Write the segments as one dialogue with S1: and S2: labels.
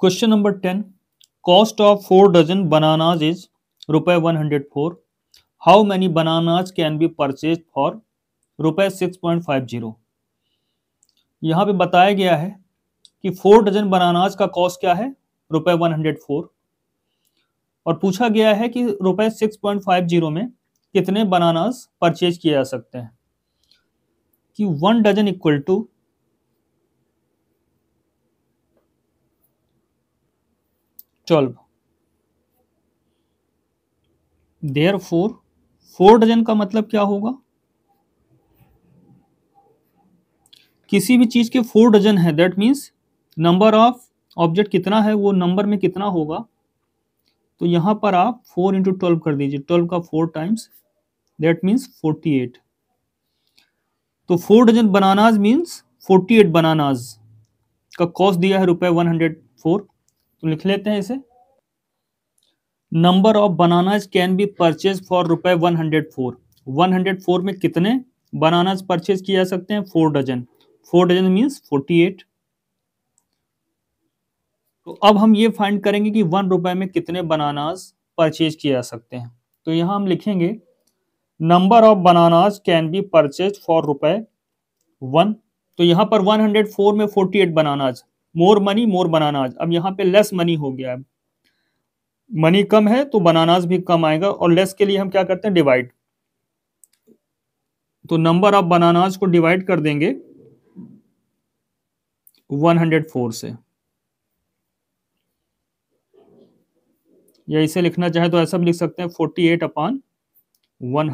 S1: question number ten cost of four dozen bananas is rupaye one hundred four how many bananas can be purchase for rupaye six point five zero यहाँ पे बताया गया है कि four dozen bananas का cost क्या है रुपए वन हंड्रेड फोर और पूछा गया है कि रुपए सिक्स पॉइंट फाइव जीरो में कितने बनानाज परचेज किए जा सकते हैं कि one dozen equal to twelve there four four dozen का मतलब क्या होगा किसी भी चीज के फोर डजन है that means number of object कितना है वो नंबर में कितना होगा तो यहां पर आप फोर इंटू ट्वेल्व कर दीजिए ट्वेल्व का four times that means forty eight तो four dozen bananas means forty eight bananas का कॉस्ट दिया है रुपए वन हंड्रेड फोर तो लिख लेते हैं इसे number of bananas can be purchase for rupaye one hundred four one hundred four में कितने बनानाज परचेज किए जा सकते हैं four dozen four dozen means forty eight तो अब हम ये फाइंड करेंगे कि वन रुपए में कितने बनानाज परचेज किए जा सकते हैं तो यहां हम लिखेंगे number of bananas can be purchase for rupaye one तो यहां पर वन हंड्रेड फोर में forty eight bananas more money more bananas अब यहाँ पे लेस मनी हो गया है मनी कम है तो बनानाज भी कम आएगा और लेस के लिए हम क्या करते हैं डिवाइड तो नंबर आप बनानाज को डिवाइड कर देंगे 104 से या इसे लिखना चाहे तो ऐसा भी लिख सकते हैं 48 एट अपान वन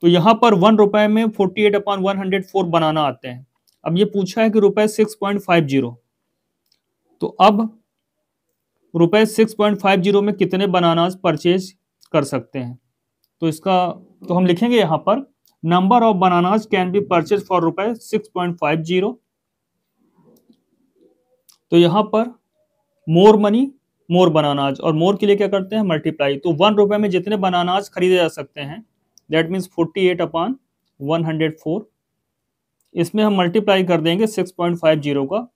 S1: तो यहां पर वन रुपए में 48 एट अपान वन बनाना आते हैं अब ये पूछा है कि रुपए सिक्स पॉइंट जीरो तो अब रुपए सिक्स पॉइंट फाइव जीरो में कितने बनानास परचेज कर सकते हैं तो इसका तो हम लिखेंगे यहां पर number of bananas can be purchase for rupaye six point five zero तो यहां पर मोर मनी मोर बनानाज और मोर के लिए क्या करते हैं मल्टीप्लाई तो वन रुपए में जितने बनानाज खरीदे जा सकते हैं that means forty eight upon one hundred four इसमें हम मल्टीप्लाई कर देंगे सिक्स पॉइंट फाइव जीरो का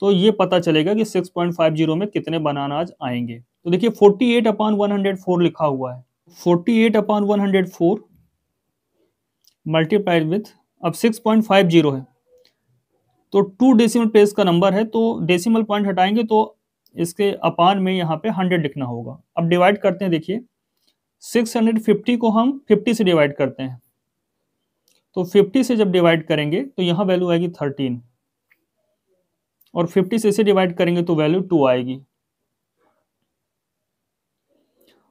S1: तो ये पता चलेगा कि 6.50 में कितने बनानाज आएंगे तो देखिए 48 एट अपॉन वन लिखा हुआ है 48 एट अपॉन 104 मल्टीप्लाइड विथ अब 6.50 है तो टू डेसिमल प्लेस का नंबर है तो डेसिमल पॉइंट हटाएंगे तो इसके अपान में यहाँ पे 100 लिखना होगा अब डिवाइड करते हैं देखिए 650 को हम 50 से डिवाइड करते हैं तो 50 से जब डिवाइड करेंगे तो यहाँ वैल्यू आएगी और 50 से इसे डिवाइड करेंगे तो वैल्यू टू आएगी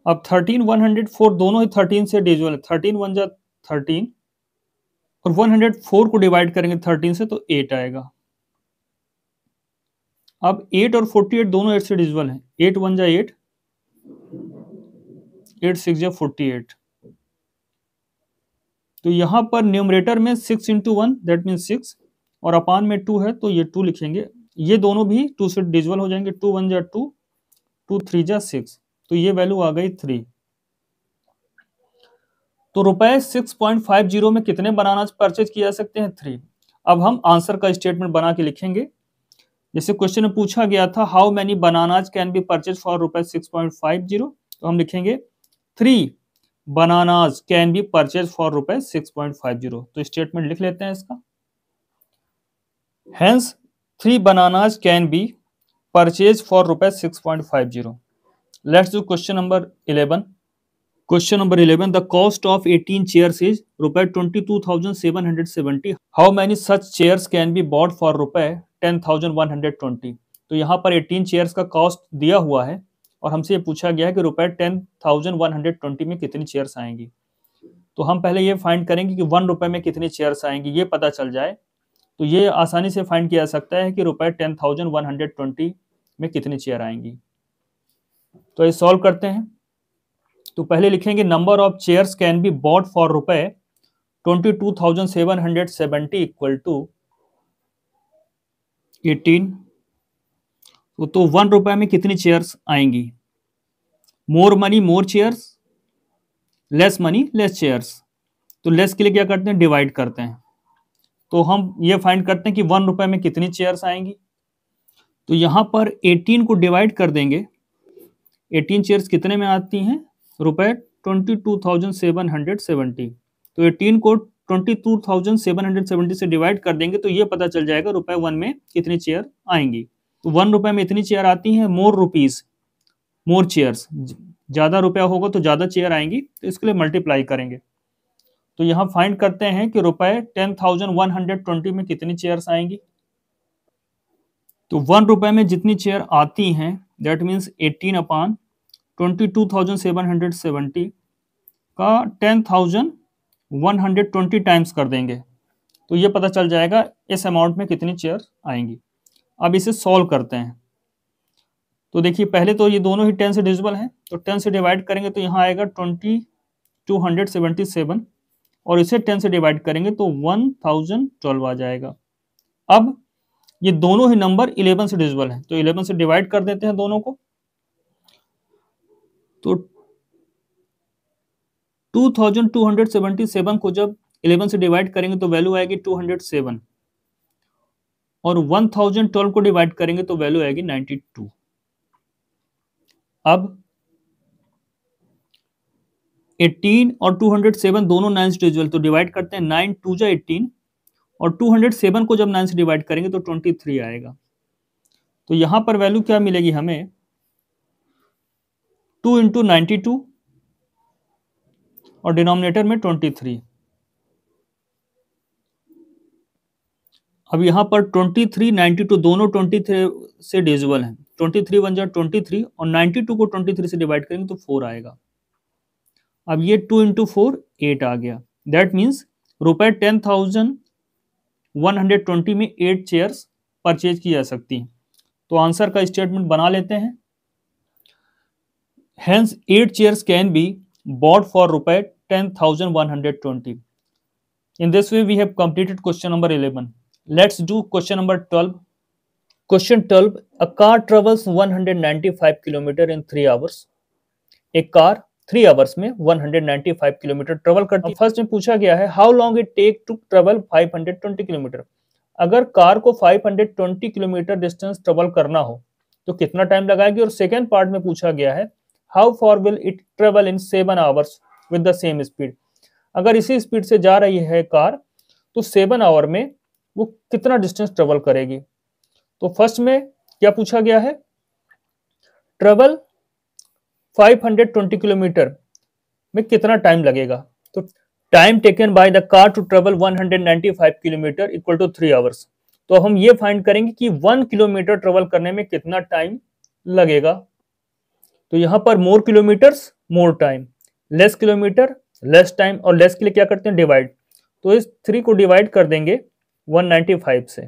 S1: अब थर्टीन वन हंड्रेड फोर दोनों ही थर्टीन से डिविजल है थर्टीन वन जा थर्टीन और वन हंड्रेड फोर को डिवाइड करेंगे थर्टीन से तो एट आएगा अब एट और फोर्टी एट दोनों एट से डिविजल है एट वन जा एट एट सिक्स जा फोर्टी एट तो यहां पर न्यूमरेटर में six into one that mean six और अपान में टू है तो ये टू लिखेंगे ये दोनों भी टू से डिजिबल हो जाएंगे टू वन जा टू टू थ्री जा सिक्स तो ये वैल्यू आ गई थ्री तो रुपए सिक्स पॉइंट फाइव जीरो में कितने बनाना परचेज किया जा सकते हैं थ्री अब हम आंसर का स्टेटमेंट बना के लिखेंगे जैसे क्वेश्चन में पूछा गया था how many bananas can be purchase for rupaye six point five zero तो हम लिखेंगे three bananas can be purchase for rupaye six point five zero तो स्टेटमेंट लिख लेते हैं इसका hence three bananas can be purchase for rupaye six point five zero let's do question number eleven question number eleven the cost of eighteen chairs is rupaye twenty two thousand seven hundred seventy how many such chairs can be bought for rupaye ten thousand one hundred twenty तो यहाँ पर eighteen chair का cost दिया हुआ है और हमसे ये पूछा गया है कि रुपए ten thousand one hundred twenty में कितनी चेयर्स आएंगी तो हम पहले ये फाइंड करेंगे कि वन रुपए में कितनी चेयर्स आएंगी ये पता चल जाए तो ये आसानी से फाइंड किया जा सकता है कि रुपए ten thousand one hundred twenty में कितनी चेयर आएंगी तो ये सॉल्व करते हैं तो पहले लिखेंगे number of chairs can be bought for rupaye twenty two thousand seven hundred seventy equal to eighteen तो वन तो रुपए में कितनी चेयर्स आएंगी more money more chairs less money less chairs तो लेस के लिए क्या करते हैं डिवाइड करते हैं तो हम ये फाइंड करते हैं कि वन रुपए में कितनी चेयर्स आएंगी तो यहाँ पर एटीन को डिवाइड कर देंगे एटीन चेयर्स कितने में आती हैं रुपए twenty two thousand seven hundred seventy तो एटीन को twenty two thousand seven hundred seventy से डिवाइड कर देंगे तो ये पता चल जाएगा रुपए वन में कितनी चेयर आएंगी तो वन रुपए में इतनी चेयर आती हैं मोर रुपीज मोर चेयर्स ज़्यादा रुपया होगा तो ज़्यादा चेयर आएंगी तो इसके लिए मल्टीप्लाई करेंगे तो यहाँ फाइंड करते हैं कि रुपए ten thousand one hundred twenty में कितनी चेयर्स आएंगी तो वन रुपए में जितनी चेयर आती हैं that means eighteen upon twenty two thousand seven hundred seventy का ten thousand one hundred twenty times कर देंगे तो ये पता चल जाएगा इस अमाउंट में कितनी चेयर आएंगी अब इसे सॉल्व करते हैं तो देखिए पहले तो ये दोनों ही टेन से डिविजिबल हैं तो टेन से डिवाइड करेंगे तो यहाँ आएगा twenty two hundred seventy seven और इसे टेन से डिवाइड करेंगे तो वन थाउजेंड ट्वेल्व आ जाएगा अब ये दोनों ही नंबर इलेवन से डिविजिबल है तो इलेवन से डिवाइड कर देते हैं दोनों को तो 2277 को जब 11 से डिवाइड करेंगे तो वैल्यू आएगी 207 और 1012 को डिवाइड करेंगे तो वैल्यू आएगी 92 अब एट्टीन और टू हंड्रेड सेवन दोनों नाइन्स से तो डिवाइड करते हैं नाइन टू जो एट्टीन और टू हंड्रेड सेवन को जब नाइन्स डिवाइड करेंगे तो ट्वेंटी थ्री आएगा तो यहाँ पर वैल्यू क्या मिलेगी हमें टू इंटू नाइन्टी टू और डिनोमिनेटर में ट्वेंटी थ्री अब यहाँ पर ट्वेंटी थ्री नाइन्टी टू दोनों ट्वेंटी थ्री से डिजिबल हैं ट्वेंटी थ्री वन जो ट्वेंटी थ्री और नाइन्टी टू को ट्वेंटी थ्री से डिवाइड करेंगे तो फोर आएगा अब ये टू इंटू फोर एट आ गया that means rupaye ten thousand one hundred twenty में एट चेयर्स परचेज की जा सकती हैं तो आंसर का स्टेटमेंट बना लेते हैं hence eight chairs can be bought for rupaye ten thousand one hundred twenty in this way we have completed question number eleven let's do question number twelve question twelve a car travels one hundred ninety five kilometre in three hours a car three hours में 195 kilometre travel करती है first में पूछा गया है how long it take to travel 520 kilometre अगर car को 520 kilometre distance travel करना हो तो कितना टाइम लगाएगी और सेकेंड पार्ट में पूछा गया है how far will it travel in seven hours with the same speed अगर इसी स्पीड से जा रही है कार तो सेवन आवर में वो कितना डिस्टेंस ट्रेवल करेगी तो फर्स्ट में क्या पूछा गया है ट्रेवल 520 किलोमीटर में कितना टाइम लगेगा तो time taken by the car to travel 195 kilometre equal to three hours तो हम ये फाइंड करेंगे कि वन किलोमीटर ट्रेवल करने में कितना टाइम लगेगा तो यहां पर more kilometres more time less kilometre less time और लेस के लिए क्या करते हैं डिवाइड तो इस थ्री को डिवाइड कर देंगे 195 से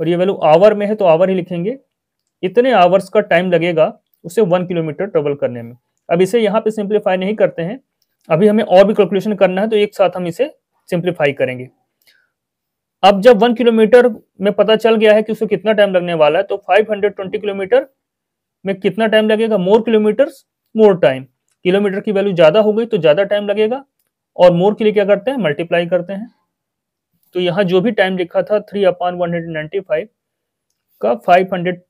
S1: और ये वैल्यू आवर में है तो आवर ही लिखेंगे इतने आवर्स का टाइम लगेगा उसे वन किलोमीटर ट्रेवल करने में अब इसे यहाँ पे सिंप्लीफाई नहीं करते हैं अभी हमें और भी कैलकुलेशन करना है तो एक साथ हम इसे सिंप्लीफाई करेंगे अब जब वन किलोमीटर में पता चल गया है कि उसे कितना टाइम लगने वाला है तो 520 किलोमीटर में कितना टाइम लगेगा मोर किलोमीटर मोर टाइम किलोमीटर की वैल्यू ज्यादा हो गई तो ज्यादा टाइम लगेगा और मोर के लिए क्या करते हैं मल्टीप्लाई करते हैं तो यहाँ जो भी टाइम लिखा था थ्री अपॉन वन का फाइव हंड्रेड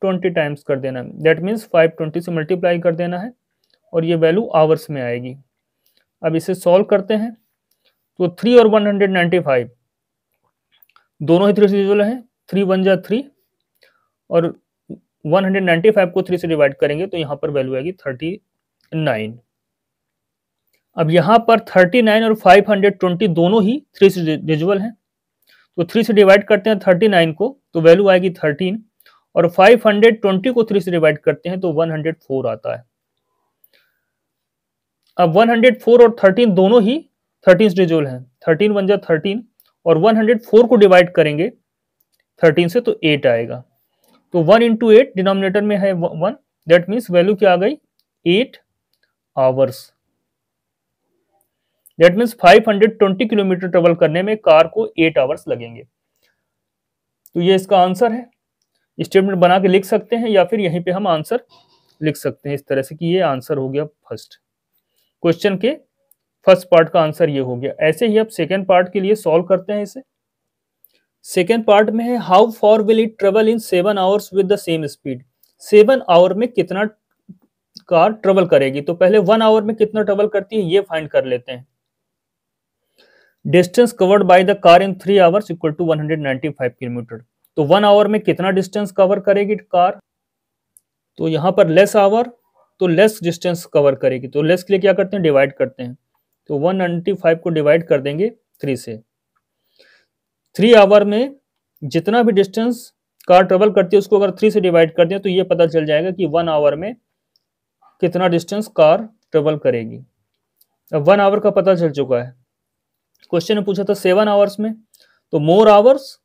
S1: ट्वेंटी टाइम्स कर देना है दैट मीन्स फाइव ट्वेंटी से मल्टीप्लाई कर देना है और ये वैल्यू आवर्स में आएगी अब इसे सॉल्व करते हैं तो थ्री और वन हंड्रेड नाइन्टी फाइव दोनों ही थ्री से जुड़े हैं थ्री वन जा थ्री और वन हंड्रेड नाइन्टी फाइव को थ्री से डिवाइड करेंगे तो यहाँ पर वैल्यू आएगी थर्टी नाइन अब यहाँ पर थर्टी नाइन और फाइव हंड्रेड ट्वेंटी दोनों ही थ्री से डिजुअल हैं तो थ्री से डिवाइड करते हैं थर्टी नाइन को तो वैल्यू आएगी थर्टीन और 520 को 3 से डिवाइड करते हैं तो 104 आता है अब 104 और 13 दोनों ही 13 डिजोल हैं 13 वन जा थर्टीन और 104 को डिवाइड करेंगे 13 से तो 8 आएगा तो 1 इंटू एट डिनोमिनेटर में है 1 दैट मीन्स वैल्यू क्या आ गई 8 hours that means 520 kilometre travel करने में कार को 8 आवर्स लगेंगे तो ये इसका आंसर है स्टेटमेंट बना के लिख सकते हैं या फिर यहीं पे हम आंसर लिख सकते हैं इस तरह से कि ये आंसर हो गया फर्स्ट क्वेश्चन के फर्स्ट पार्ट का आंसर ये हो गया ऐसे ही अब सेकेंड पार्ट के लिए सॉल्व करते हैं इसे सेकेंड पार्ट में है how far will it travel in seven hours with the same speed seven hour में कितना कार ट्रेवल करेगी तो पहले वन आवर में कितना ट्रेवल करती है ये फाइंड कर लेते हैं distance covered by the car in three hours equal to 195 kilometre तो वन आवर में कितना डिस्टेंस कवर करेगी कार तो यहां पर लेस आवर तो लेस डिस्टेंस कवर करेगी तो लेस के लिए क्या करते हैं डिवाइड करते हैं तो वन नाइन्टी फाइव को डिवाइड कर देंगे थ्री से थ्री आवर में जितना भी डिस्टेंस कार ट्रेवल करती है उसको अगर थ्री से डिवाइड कर दें तो ये पता चल जाएगा कि वन आवर में कितना डिस्टेंस कार ट्रेवल करेगी अब वन आवर का पता चल चुका है क्वेश्चन ने पूछा था सेवन आवर्स में तो मोर आवर्स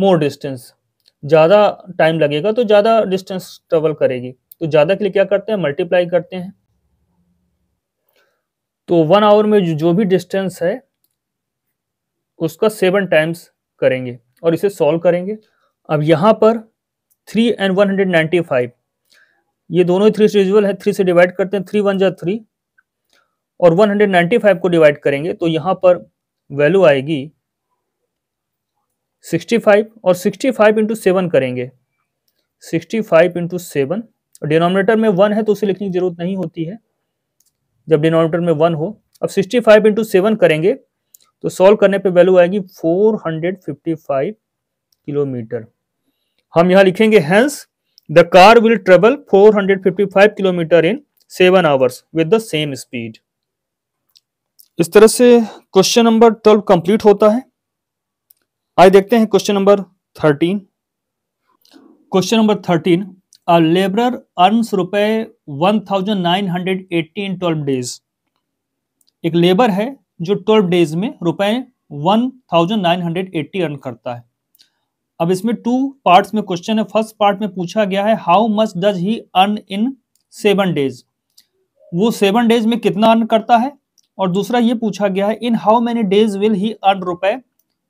S1: मोर डिस्टेंस ज़्यादा टाइम लगेगा तो ज़्यादा डिस्टेंस ट्रेवल करेगी तो ज़्यादा के लिए क्या करते हैं मल्टीप्लाई करते हैं तो वन आवर में जो भी डिस्टेंस है उसका सेवन टाइम्स करेंगे और इसे सॉल्व करेंगे अब यहाँ पर three and one hundred ninety five ये दोनों ही थ्री से है थ्री से डिवाइड करते हैं थ्री वन जै थ्री और वन हंड्रेड नाइन्टी फाइव को डिवाइड करेंगे तो यहाँ पर वैल्यू आएगी 65 और 65 फाइव इंटू सेवन करेंगे 65 फाइव इंटू सेवन डिनोमिनेटर में वन है तो उसे लिखने की जरूरत नहीं होती है जब डिनोमिनेटर में वन हो अब 65 फाइव इंटू सेवन करेंगे तो सॉल्व करने पे वैल्यू आएगी 455 किलोमीटर हम यहाँ लिखेंगे hence the car will travel 455 kilometre in seven hours with the same speed इस तरह से क्वेश्चन नंबर ट्वेल्व कंप्लीट होता है आइए देखते हैं question number thirteen question number thirteen a labourer earns rupees one thousand nine hundred eighty in twelve days एक labour है जो ट्वेल्व डेज में रुपए one thousand nine hundred eighty earn करता है अब इसमें टू पार्ट्स में क्वेश्चन है फर्स्ट पार्ट में पूछा गया है how much does he earn in seven days वो सेवन डेज में कितना अर्न करता है और दूसरा ये पूछा गया है in how many days will he earn rupees one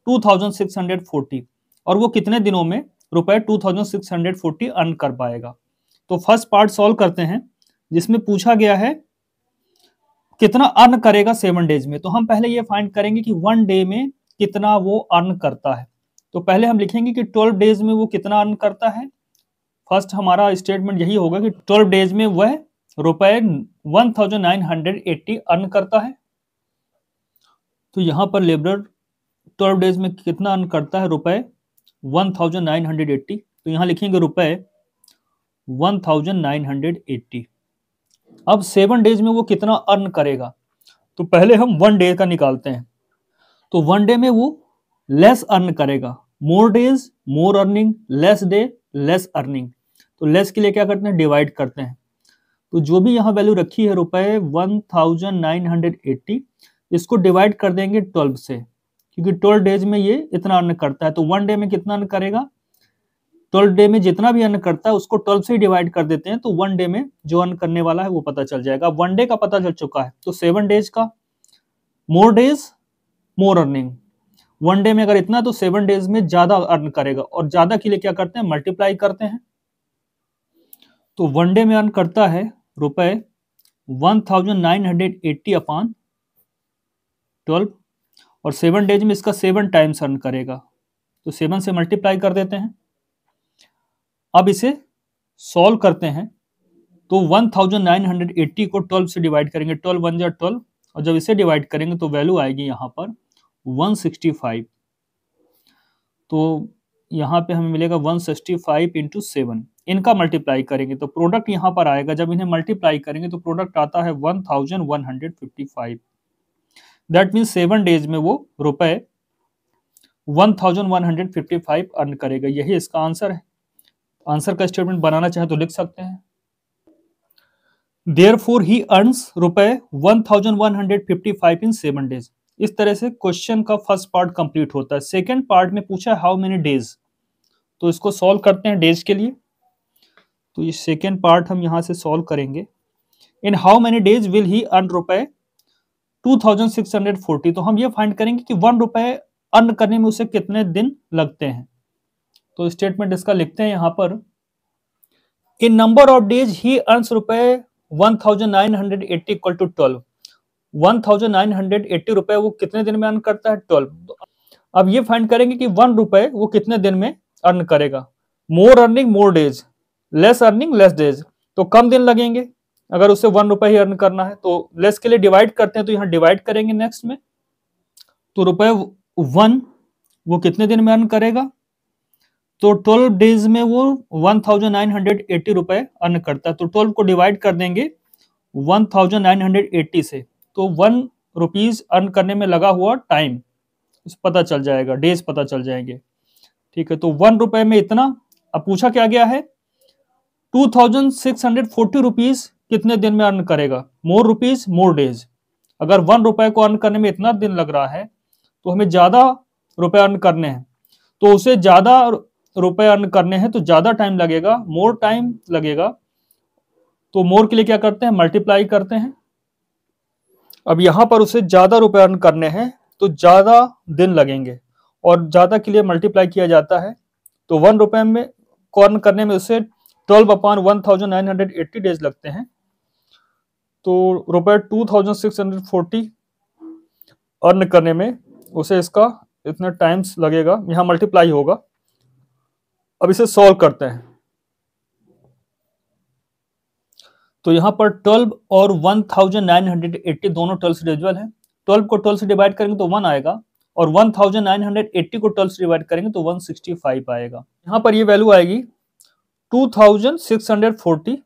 S1: 2640 और वो कितने दिनों में रुपए 2640 अर्न कर पाएगा तो फर्स्ट पार्ट सॉल्व करते हैं जिसमें पूछा गया है कितना अर्न करेगा सेवन डेज में तो हम पहले ये फाइंड करेंगे कि वन डे में कितना वो अर्न करता है तो पहले हम लिखेंगे कि ट्वेल्व डेज में वो कितना अर्न करता है फर्स्ट हमारा स्टेटमेंट यही होगा कि ट्वेल्व डेज में वह रुपए वन अर्न करता है तो यहां पर लेबर ट्वेल्व डेज में कितना अर्न करता है रुपए one thousand nine hundred eighty तो यहाँ लिखेंगे रुपए one thousand nine hundred eighty अब सेवन डेज में वो कितना अर्न करेगा तो पहले हम वन डे का निकालते हैं तो वन डे में वो लेस अर्न करेगा more days more earning less day less earning तो लेस के लिए क्या करते हैं डिवाइड करते हैं तो जो भी यहाँ वैल्यू रखी है रुपए one thousand nine hundred eighty इसको डिवाइड कर देंगे ट्वेल्व से क्योंकि ट्वेल्व डेज में ये इतना अर्न करता है तो वन डे में कितना अर्न करेगा ट्वेल्व डे में जितना भी अर्न करता है उसको ट्वेल्व से डिवाइड कर देते हैं तो वन डे में जो अर्न करने वाला है वो पता चल जाएगा वन डे का पता चल चुका है तो सेवन डेज का more days more earning one day में अगर इतना तो सेवन डेज में ज्यादा अर्न करेगा और ज्यादा के लिए क्या करते हैं मल्टीप्लाई करते हैं तो वन डे में अर्न करता है रुपए one thousand nine hundred eighty upon twelve और सेवन डेज में इसका सेवन टाइम्स अर्न करेगा तो सेवन से मल्टीप्लाई कर देते हैं अब इसे सॉल्व करते हैं तो 1980 को 12 से डिवाइड करेंगे 12 वन जा ट्वेल्व और जब इसे डिवाइड करेंगे तो वैल्यू आएगी यहाँ पर 165 तो यहाँ पे हमें मिलेगा 165 सिक्सटी फाइव इंटू सेवन इनका मल्टीप्लाई करेंगे तो प्रोडक्ट यहाँ पर आएगा जब इन्हें मल्टीप्लाई करेंगे तो प्रोडक्ट आता है 1155 दैट मीन्स सेवन डेज में वो रुपए one thousand one hundred fifty five earn करेगा यही इसका आंसर है आंसर का स्टेटमेंट बनाना चाहे तो लिख सकते हैं therefore he earns rupees one thousand one hundred fifty five in seven days इस तरह से क्वेश्चन का फर्स्ट पार्ट कंप्लीट होता है सेकेंड पार्ट में पूछा हाउ मेनी डेज तो इसको सॉल्व करते हैं डेज के लिए तो ये सेकेंड पार्ट हम यहाँ से सॉल्व करेंगे in how many days will he earn rupees one 2640 तो हम ये फाइंड करेंगे कि वन रुपए अर्न करने में उसे कितने दिन लगते हैं तो स्टेटमेंट इसका लिखते हैं यहां पर in number of days he earns rupees 1980 equal to 12 1980 रुपए वो कितने दिन में अर्न करता है 12 तो अब ये फाइंड करेंगे कि वन रुपए वो कितने दिन में अर्न करेगा more earning more days less earning less days तो कम दिन लगेंगे अगर उसे वन रुपए ही अर्न करना है तो लेस के लिए डिवाइड करते हैं तो यहाँ डिवाइड करेंगे नेक्स्ट में तो रुपए वन वो कितने दिन में अर्न करेगा तो ट्वेल्व डेज में वो one thousand nine hundred eighty रुपए अर्न करता है तो ट्वेल्व को डिवाइड कर देंगे one thousand nine hundred eighty से तो वन रुपीज अर्न करने में लगा हुआ टाइम पता चल जाएगा डेज पता चल जाएंगे ठीक है तो वन रुपए में इतना अब पूछा क्या गया है two thousand six hundred forty rupees कितने दिन में अर्न करेगा मोर रुपीज मोर डेज अगर वन रुपए को अर्न करने में इतना दिन लग रहा है तो हमें ज्यादा रुपए अर्न करने हैं तो उसे ज्यादा रुपए अर्न करने हैं तो ज्यादा टाइम लगेगा मोर टाइम लगेगा तो मोर के लिए क्या करते हैं मल्टीप्लाई करते हैं अब यहां पर उसे ज्यादा रुपए अर्न करने हैं तो ज्यादा दिन लगेंगे और ज्यादा के लिए मल्टीप्लाई किया जाता है तो वन रुपए में को अर्न करने में उसे twelve upon one thousand nine hundred eighty days लगते हैं तो रुपए two thousand six hundred forty earn करने में उसे इसका इतना टाइम्स लगेगा यहाँ मल्टीप्लाई होगा अब इसे सॉल्व करते हैं तो यहाँ पर 12 और 1980 दोनों ट्वेल्व से डिविजुअल हैं 12 को 12 से डिवाइड करेंगे तो 1 आएगा और 1980 को 12 से डिवाइड करेंगे तो 165 आएगा यहां पर ये वैल्यू आएगी 2640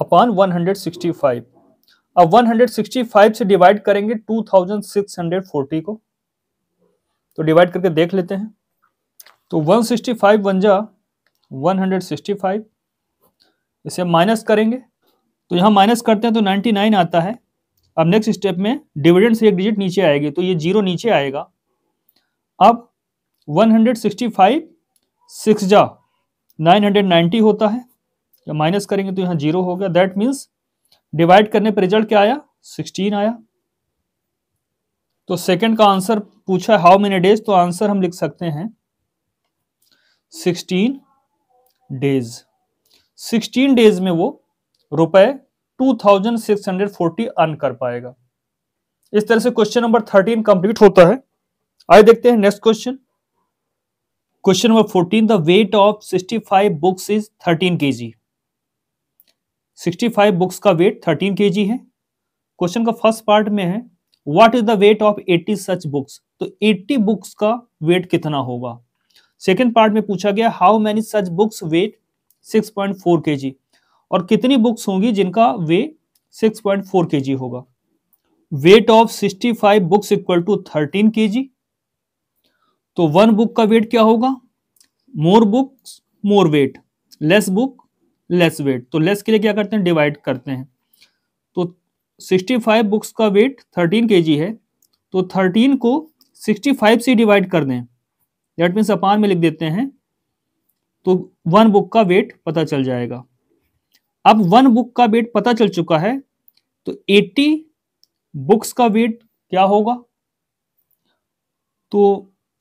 S1: अपॉन 165 अब 165 से डिवाइड करेंगे 2640 को तो डिवाइड करके देख लेते हैं तो 165 सिक्सटी फाइव वन जा वन इसे माइनस करेंगे तो यहाँ माइनस करते हैं तो 99 आता है अब नेक्स्ट स्टेप में डिविडेंड से एक डिजिट नीचे आएगी तो ये जीरो नीचे आएगा अब 165 सिक्स जा 990 होता है जब माइनस करेंगे तो यहाँ जीरो हो गया दैट मीन्स डिवाइड करने पर रिजल्ट क्या आया सिक्सटीन आया तो सेकेंड का आंसर पूछा है हाउ मेनी डेज तो आंसर हम लिख सकते हैं सिक्सटीन डेज सिक्सटीन डेज में वो रुपए two thousand six hundred forty earn कर पाएगा इस तरह से क्वेश्चन नंबर थर्टीन कंप्लीट होता है आइए देखते हैं next question question number fourteen the weight of sixty five books is thirteen K G 65 books का वेट 13 केजी है क्वेश्चन का फर्स्ट पार्ट में है what is the weight of 80 such books तो 80 बुक्स का वेट कितना होगा सेकेंड पार्ट में पूछा गया how many such books weigh 6.4 KG और कितनी बुक्स होंगी जिनका वे 6.4 केजी होगा weight of 65 books equal to 13 KG तो वन बुक का वेट क्या होगा more books more weight less book less weight तो लेस के लिए क्या करते हैं डिवाइड करते हैं तो 65 बुक्स का वेट 13 के है तो 13 को 65 से डिवाइड कर दें दैट मीन्स अपान में लिख देते हैं तो वन बुक का वेट पता चल जाएगा अब वन बुक का वेट पता चल चुका है तो 80 बुक्स का वेट क्या होगा तो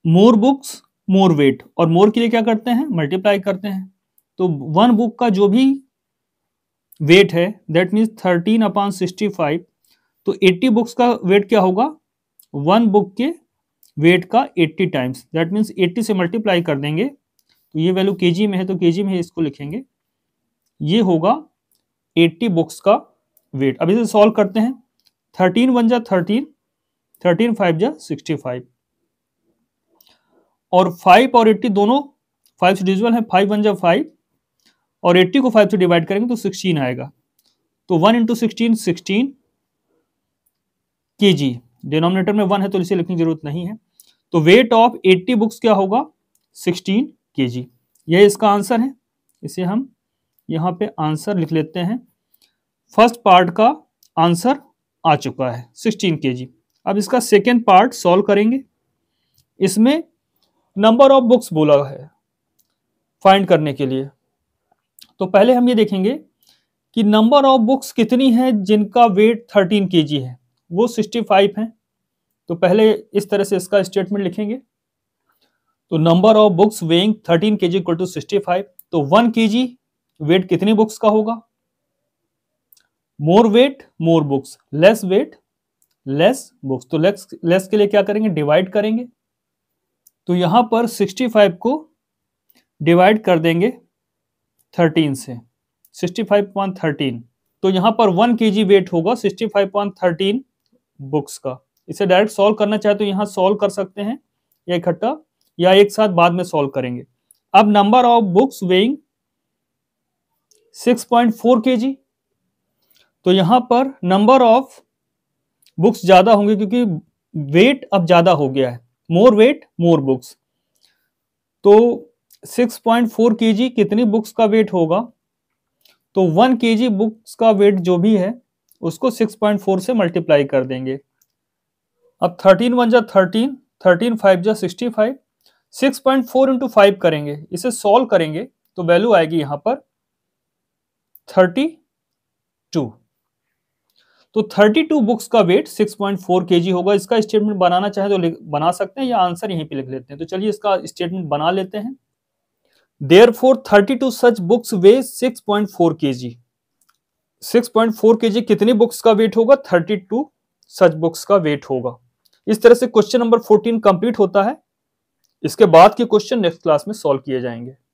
S1: मोर बुक्स मोर वेट और मोर के लिए क्या करते हैं मल्टीप्लाई करते हैं तो वन बुक का जो भी वेट है that means thirteen upon sixty five तो एट्टी बुक्स का वेट क्या होगा वन बुक के वेट का eighty times that means eighty से मल्टीप्लाई कर देंगे तो ये वैल्यू के में है तो के में इसको लिखेंगे ये होगा एट्टी बुक्स का वेट अभी इसे सॉल्व करते हैं थर्टीन वन जा थर्टीन थर्टीन फाइव जा सिक्सटी फाइव और फाइव और एट्टी दोनों फाइव से डिजल है फाइव वन जा फाइव और 80 को 5 से डिवाइड करेंगे तो 16 आएगा तो 1 इंटू सिक्सटीन सिक्सटीन के जी डिनोमिनेटर में वन है तो इसे लिखने की जरूरत नहीं है तो वेट ऑफ 80 बुक्स क्या होगा 16 के जी यह इसका आंसर है इसे हम यहाँ पे आंसर लिख लेते हैं फर्स्ट पार्ट का आंसर आ चुका है सिक्सटीन के जी अब इसका सेकेंड पार्ट सॉल्व करेंगे इसमें नंबर ऑफ बुक्स बोला है फाइंड करने के लिए तो पहले हम ये देखेंगे कि नंबर ऑफ बुक्स कितनी है जिनका वेट थर्टीन के है वो सिक्सटी फाइव है तो पहले इस तरह से इसका स्टेटमेंट लिखेंगे तो number of books weighing thirteen K G equal to sixty five तो वन के वेट कितनी बुक्स का होगा more weight more books less weight less books तो लेस लेस के लिए क्या करेंगे डिवाइड करेंगे तो यहां पर फाइव को डिवाइड कर देंगे थर्टीन से सिक्सटी फाइव पॉइंट थर्टीन तो यहाँ पर वन के जी वेट होगा sixty five point thirteen books का इसे डायरेक्ट सॉल्व करना चाहे तो यहाँ सॉल्व कर सकते हैं या इकट्ठा या एक साथ बाद में सॉल्व करेंगे अब number of books weighing 6.4 KG तो यहां पर नंबर ऑफ बुक्स ज्यादा होंगे क्योंकि वेट अब ज्यादा हो गया है मोर वेट मोर बुक्स तो six point four K G कितनी बुक्स का वेट होगा तो वन के जी बुक्स का वेट जो भी है उसको सिक्स पॉइंट फोर से मल्टीप्लाई कर देंगे अब थर्टीन वन जा थर्टीन थर्टीन फाइव जा sixty five six point four into five करेंगे इसे सॉल्व करेंगे तो वैल्यू आएगी यहां पर थर्टी टू तो 32 बुक्स का वेट 6.4 केजी होगा इसका स्टेटमेंट बनाना चाहे तो बना सकते हैं या आंसर यहीं पे लिख लेते हैं तो चलिए इसका स्टेटमेंट बना लेते हैं therefore thirty two such books weigh six six point four K G point four K G कितनी बुक्स का वेट होगा थर्टी टू सच बुक्स का वेट होगा इस तरह से क्वेश्चन नंबर फोर्टीन कंप्लीट होता है इसके बाद के क्वेश्चन नेक्स्ट क्लास में सॉल्व किए जाएंगे